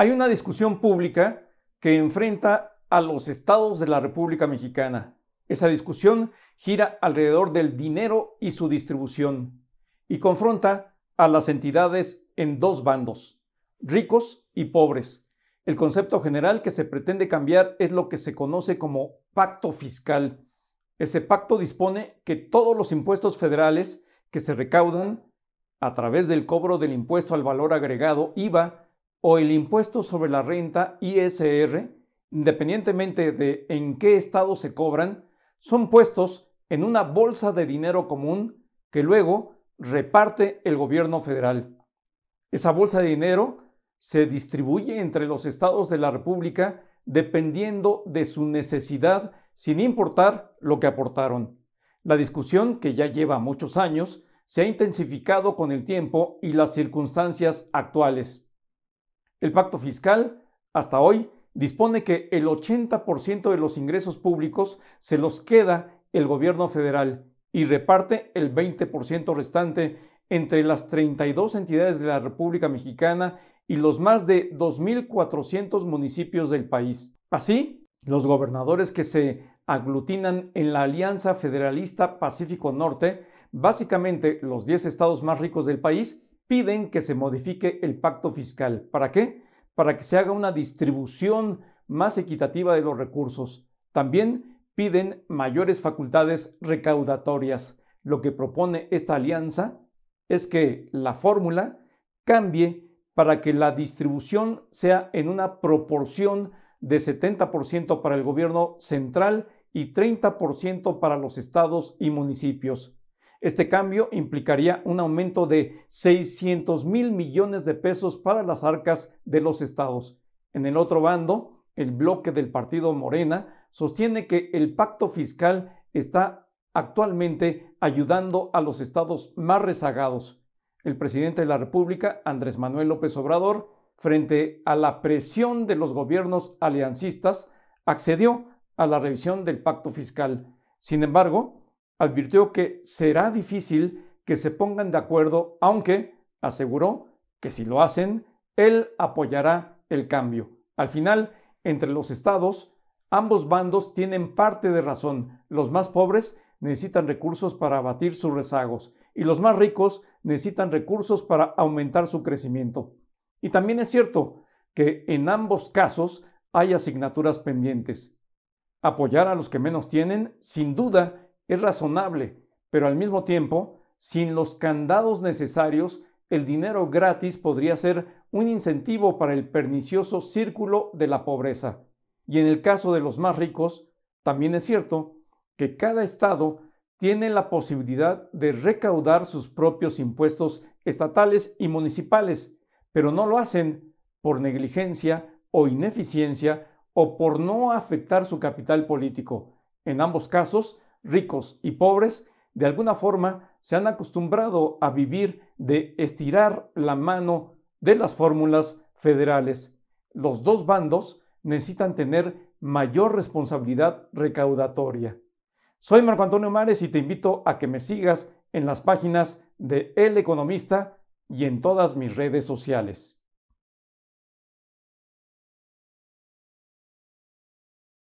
Hay una discusión pública que enfrenta a los estados de la República Mexicana. Esa discusión gira alrededor del dinero y su distribución y confronta a las entidades en dos bandos, ricos y pobres. El concepto general que se pretende cambiar es lo que se conoce como pacto fiscal. Ese pacto dispone que todos los impuestos federales que se recaudan a través del cobro del impuesto al valor agregado IVA o el impuesto sobre la renta ISR, independientemente de en qué estado se cobran, son puestos en una bolsa de dinero común que luego reparte el gobierno federal. Esa bolsa de dinero se distribuye entre los estados de la República dependiendo de su necesidad sin importar lo que aportaron. La discusión, que ya lleva muchos años, se ha intensificado con el tiempo y las circunstancias actuales. El pacto fiscal, hasta hoy, dispone que el 80% de los ingresos públicos se los queda el gobierno federal y reparte el 20% restante entre las 32 entidades de la República Mexicana y los más de 2.400 municipios del país. Así, los gobernadores que se aglutinan en la Alianza Federalista Pacífico Norte, básicamente los 10 estados más ricos del país, piden que se modifique el pacto fiscal. ¿Para qué? Para que se haga una distribución más equitativa de los recursos. También piden mayores facultades recaudatorias. Lo que propone esta alianza es que la fórmula cambie para que la distribución sea en una proporción de 70% para el gobierno central y 30% para los estados y municipios. Este cambio implicaría un aumento de 600 mil millones de pesos para las arcas de los estados. En el otro bando, el bloque del partido Morena sostiene que el pacto fiscal está actualmente ayudando a los estados más rezagados. El presidente de la República, Andrés Manuel López Obrador, frente a la presión de los gobiernos aliancistas, accedió a la revisión del pacto fiscal. Sin embargo, advirtió que será difícil que se pongan de acuerdo, aunque aseguró que si lo hacen, él apoyará el cambio. Al final, entre los estados, ambos bandos tienen parte de razón. Los más pobres necesitan recursos para abatir sus rezagos y los más ricos necesitan recursos para aumentar su crecimiento. Y también es cierto que en ambos casos hay asignaturas pendientes. Apoyar a los que menos tienen, sin duda, es razonable, pero al mismo tiempo, sin los candados necesarios, el dinero gratis podría ser un incentivo para el pernicioso círculo de la pobreza. Y en el caso de los más ricos, también es cierto que cada estado tiene la posibilidad de recaudar sus propios impuestos estatales y municipales, pero no lo hacen por negligencia o ineficiencia o por no afectar su capital político. En ambos casos, ricos y pobres, de alguna forma se han acostumbrado a vivir de estirar la mano de las fórmulas federales. Los dos bandos necesitan tener mayor responsabilidad recaudatoria. Soy Marco Antonio Mares y te invito a que me sigas en las páginas de El Economista y en todas mis redes sociales.